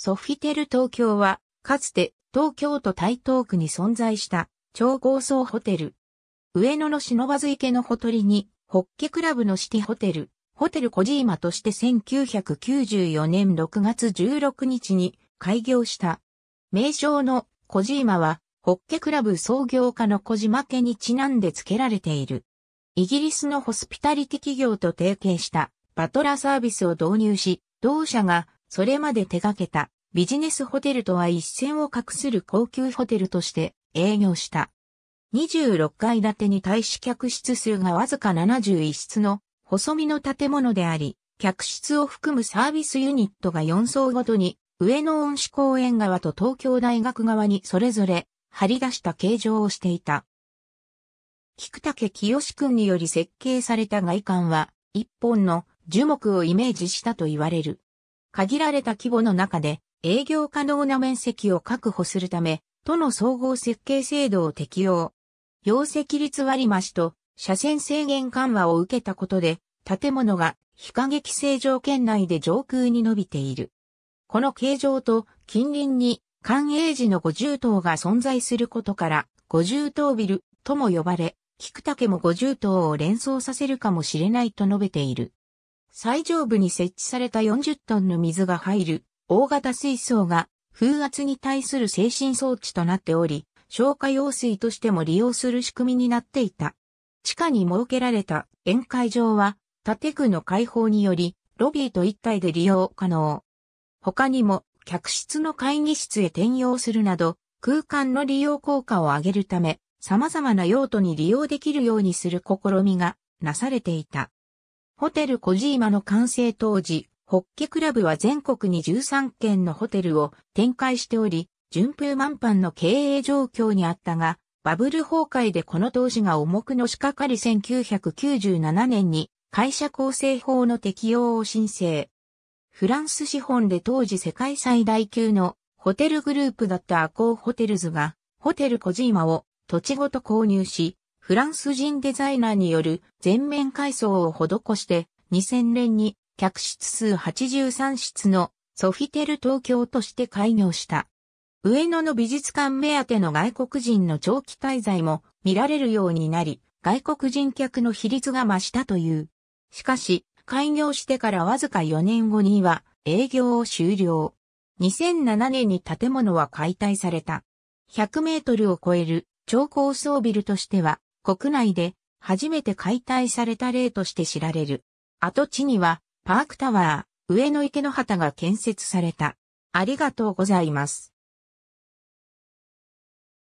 ソフィテル東京は、かつて東京都台東区に存在した超高層ホテル。上野の忍ばず池のほとりに、ホッケクラブのシティホテル、ホテルコジーマとして1994年6月16日に開業した。名称のコジーマは、ホッケクラブ創業家の小島家にちなんで付けられている。イギリスのホスピタリティ企業と提携したバトラーサービスを導入し、同社がそれまで手掛けたビジネスホテルとは一線を画する高級ホテルとして営業した。26階建てに対し客室数がわずか71室の細身の建物であり、客室を含むサービスユニットが4層ごとに上野恩賜公園側と東京大学側にそれぞれ張り出した形状をしていた。菊竹清君により設計された外観は一本の樹木をイメージしたと言われる。限られた規模の中で営業可能な面積を確保するため、都の総合設計制度を適用。容積率割増と車線制限緩和を受けたことで、建物が非過激性条圏内で上空に伸びている。この形状と近隣に官営時の50棟が存在することから、50棟ビルとも呼ばれ、菊竹も50棟を連想させるかもしれないと述べている。最上部に設置された40トンの水が入る大型水槽が風圧に対する精神装置となっており、消火用水としても利用する仕組みになっていた。地下に設けられた宴会場は、建具の開放により、ロビーと一体で利用可能。他にも、客室の会議室へ転用するなど、空間の利用効果を上げるため、様々な用途に利用できるようにする試みがなされていた。ホテル小島の完成当時、ホッケクラブは全国に13軒のホテルを展開しており、順風満帆の経営状況にあったが、バブル崩壊でこの投資が重くのしかかり1997年に会社構成法の適用を申請。フランス資本で当時世界最大級のホテルグループだったアコーホテルズがホテル小島を土地ごと購入し、フランス人デザイナーによる全面改装を施して、2000年に客室数83室のソフィテル東京として開業した。上野の美術館目当ての外国人の長期滞在も見られるようになり、外国人客の比率が増したという。しかし、開業してからわずか4年後には営業を終了。2007年に建物は解体された。100メートルを超える超高層ビルとしては国内で初めて解体された例として知られる。跡地にはパークタワー、上野池の旗が建設された。ありがとうございます。